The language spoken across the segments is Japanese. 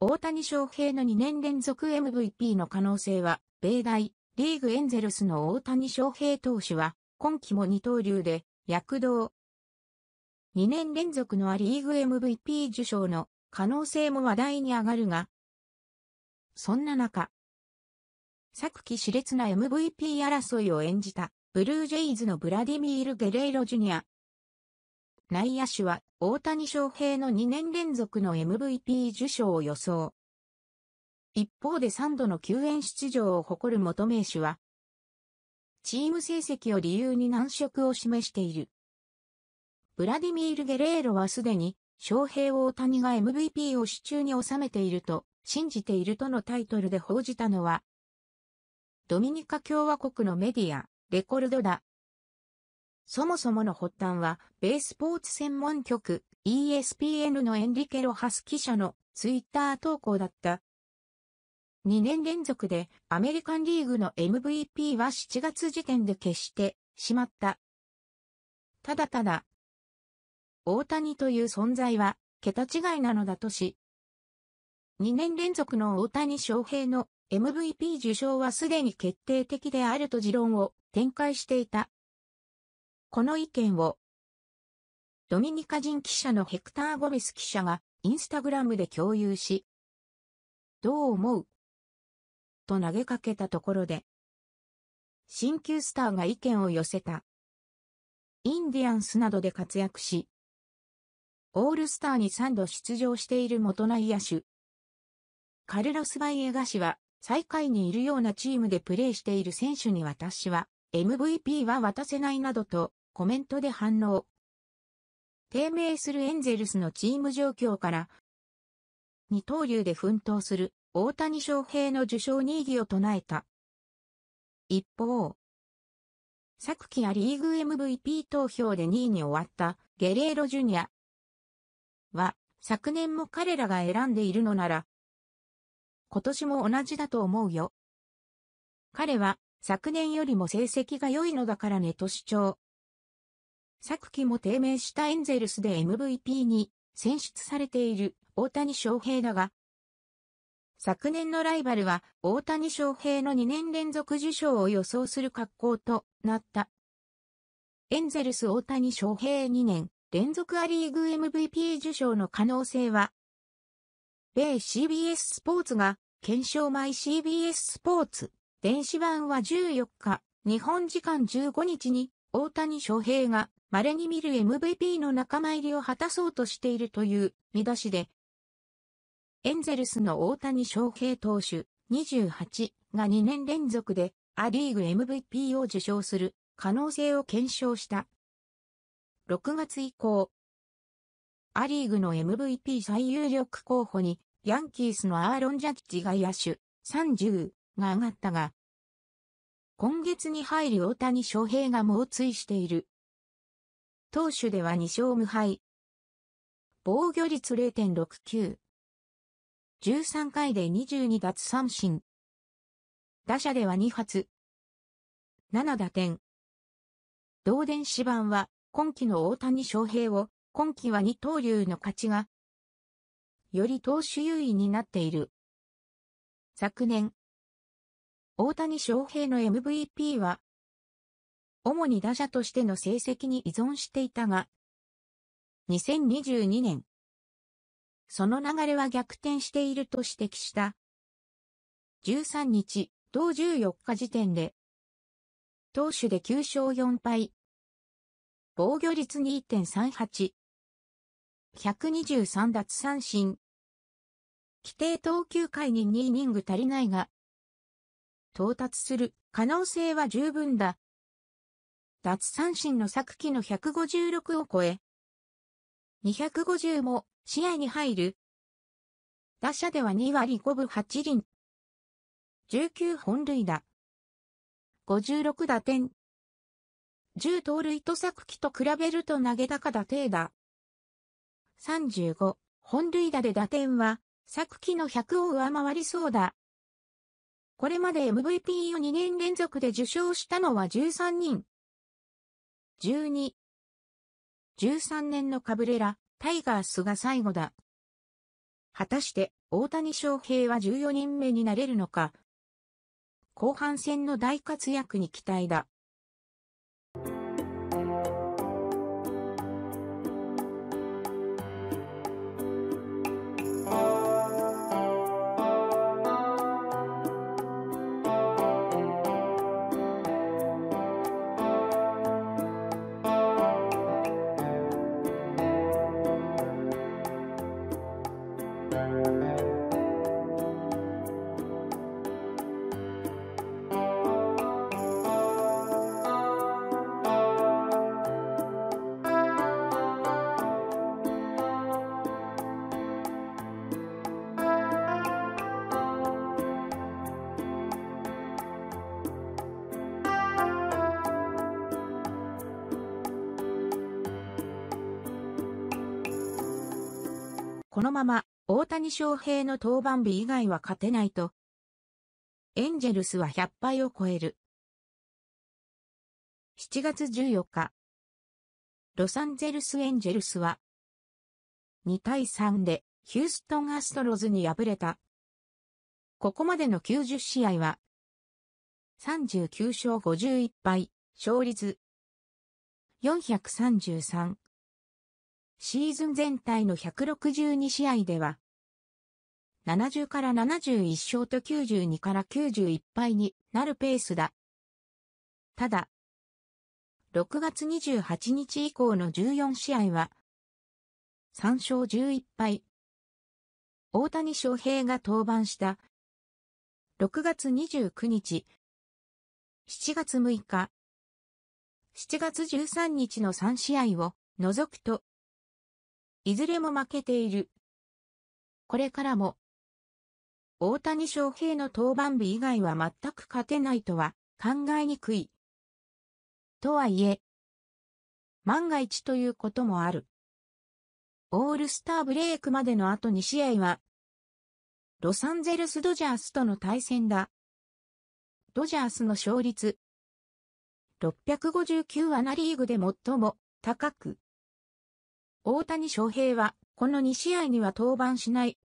大谷翔平の2年連続 MVP の可能性は、米大、リーグエンゼルスの大谷翔平投手は、今季も二刀流で、躍動。2年連続のア・リーグ MVP 受賞の可能性も話題に上がるが、そんな中、昨季熾烈な MVP 争いを演じた、ブルージェイズのブラディミール・ゲレイロ・ジュニア、内野手は大谷翔平の2年連続の MVP 受賞を予想。一方で3度の救援出場を誇る元名手は、チーム成績を理由に難色を示している。ブラディミール・ゲレーロはすでに、翔平大谷が MVP を手中に収めていると、信じているとのタイトルで報じたのは、ドミニカ共和国のメディア、レコルドだ。そもそもの発端は、米スポーツ専門局 ESPN のエンリケ・ロハス記者のツイッター投稿だった。2年連続でアメリカンリーグの MVP は7月時点で決してしまった。ただただ、大谷という存在は桁違いなのだとし、2年連続の大谷翔平の MVP 受賞はすでに決定的であると持論を展開していた。この意見を、ドミニカ人記者のヘクター・ゴメス記者がインスタグラムで共有し、どう思うと投げかけたところで、新旧スターが意見を寄せた。インディアンスなどで活躍し、オールスターに3度出場している元内野手。カルロス・バイエガ氏は、最下位にいるようなチームでプレーしている選手に私は、MVP は渡せないなどと、コメントで反応。低迷するエンゼルスのチーム状況から、二刀流で奮闘する大谷翔平の受賞に異議を唱えた。一方、昨季アリーグ MVP 投票で2位に終わったゲレーロジュニアは昨年も彼らが選んでいるのなら今年も同じだと思うよ。彼は昨年よりも成績が良いのだからねと主張。昨季も低迷したエンゼルスで MVP に選出されている大谷翔平だが、昨年のライバルは大谷翔平の2年連続受賞を予想する格好となった。エンゼルス大谷翔平2年連続アリーグ MVP 受賞の可能性は、米 CBS スポーツが検証前 CBS スポーツ電子版は14日、日本時間15日に大谷翔平が稀に見る MVP の仲間入りを果たそうとしているという見出しで、エンゼルスの大谷翔平投手28が2年連続でアリーグ MVP を受賞する可能性を検証した。6月以降、アリーグの MVP 最有力候補にヤンキースのアーロン・ジャッジが野手30が上がったが、今月に入り大谷翔平が猛追している投手では2勝無敗。防御率0.69。13回で22奪三振。打者では2発。7打点。同電子版は、今季の大谷翔平を、今季は二刀流の勝ちが、より投手優位になっている。昨年、大谷翔平の MVP は、主に打者としての成績に依存していたが、2022年、その流れは逆転していると指摘した。13日、同14日時点で、投手で9勝4敗、防御率2.38、123奪三振、規定投球回に2イニング足りないが、到達する可能性は十分だ。奪三振の昨季の156を超え、250も試合に入る。打者では2割5分8厘。19本塁打。56打点。10盗塁と昨季と比べると投げ高打低打。35本塁打で打点は昨季の100を上回りそうだ。これまで MVP を2年連続で受賞したのは13人。12、13年のカブレラ、タイガースが最後だ。果たして大谷翔平は14人目になれるのか後半戦の大活躍に期待だ。このまま大谷翔平の登板日以外は勝てないと、エンジェルスは100敗を超える。7月14日、ロサンゼルスエンジェルスは、2対3でヒューストンアストロズに敗れた。ここまでの90試合は、39勝51敗、勝率433、シーズン全体の162試合では、70から71勝と92から91敗になるペースだ。ただ、6月28日以降の14試合は、3勝11敗。大谷翔平が登板した。6月29日、7月6日、7月13日の3試合を除くと、いずれも負けている。これからも、大谷翔平の登板日以外は全く勝てないとは考えにくい。とはいえ、万が一ということもある。オールスターブレイクまでのあと2試合は、ロサンゼルスドジャースとの対戦だ。ドジャースの勝率、659はナリーグで最も高く、大谷翔平は、この2試合には登板しない。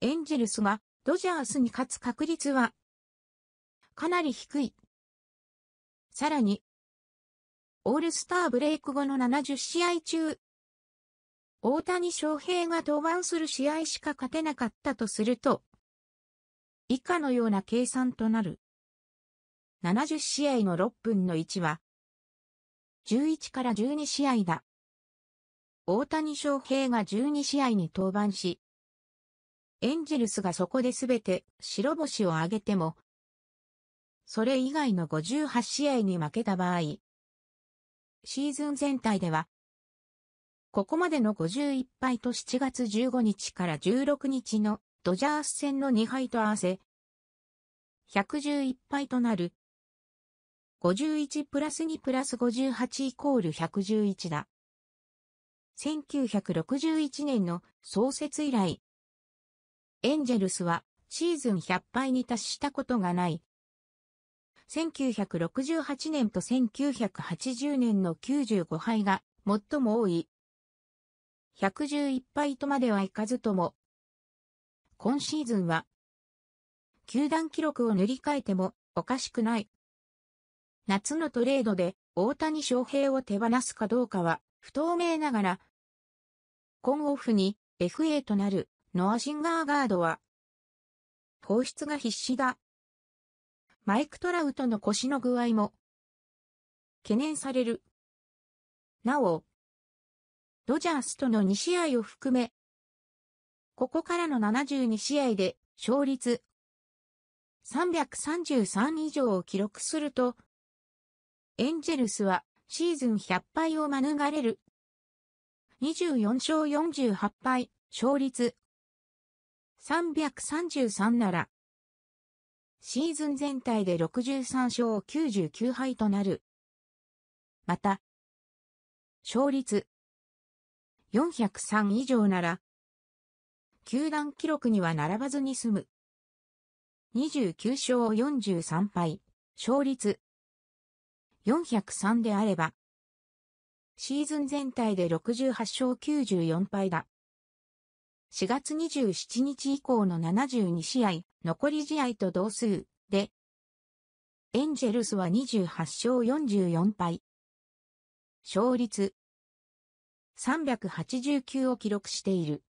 エンジェルスが、ドジャースに勝つ確率は、かなり低い。さらに、オールスターブレイク後の70試合中、大谷翔平が登板する試合しか勝てなかったとすると、以下のような計算となる。70試合の6分の1は、11から12試合だ。大谷翔平が12試合に登板し、エンジェルスがそこで全て白星を挙げても、それ以外の58試合に負けた場合、シーズン全体では、ここまでの51敗と7月15日から16日のドジャース戦の2敗と合わせ、111敗となる。51プラス2プラス58イコール111だ。1961年の創設以来、エンジェルスはシーズン100敗に達したことがない。1968年と1980年の95敗が最も多い。111敗とまではいかずとも、今シーズンは、球団記録を塗り替えてもおかしくない。夏のトレードで大谷翔平を手放すかどうかは、不透明ながら、今オフに FA となるノア・シンガーガードは、放出が必至だ。マイク・トラウトの腰の具合も、懸念される。なお、ドジャースとの2試合を含め、ここからの72試合で勝率333以上を記録すると、エンジェルスはシーズン100敗を免れる。24勝48敗、勝率。333なら。シーズン全体で63勝99敗となる。また、勝率403以上なら、球団記録には並ばずに済む。29勝43敗、勝率403であれば、シーズン全体で68勝94敗だ。4月27日以降の72試合、残り試合と同数で、エンジェルスは28勝44敗。勝率389を記録している。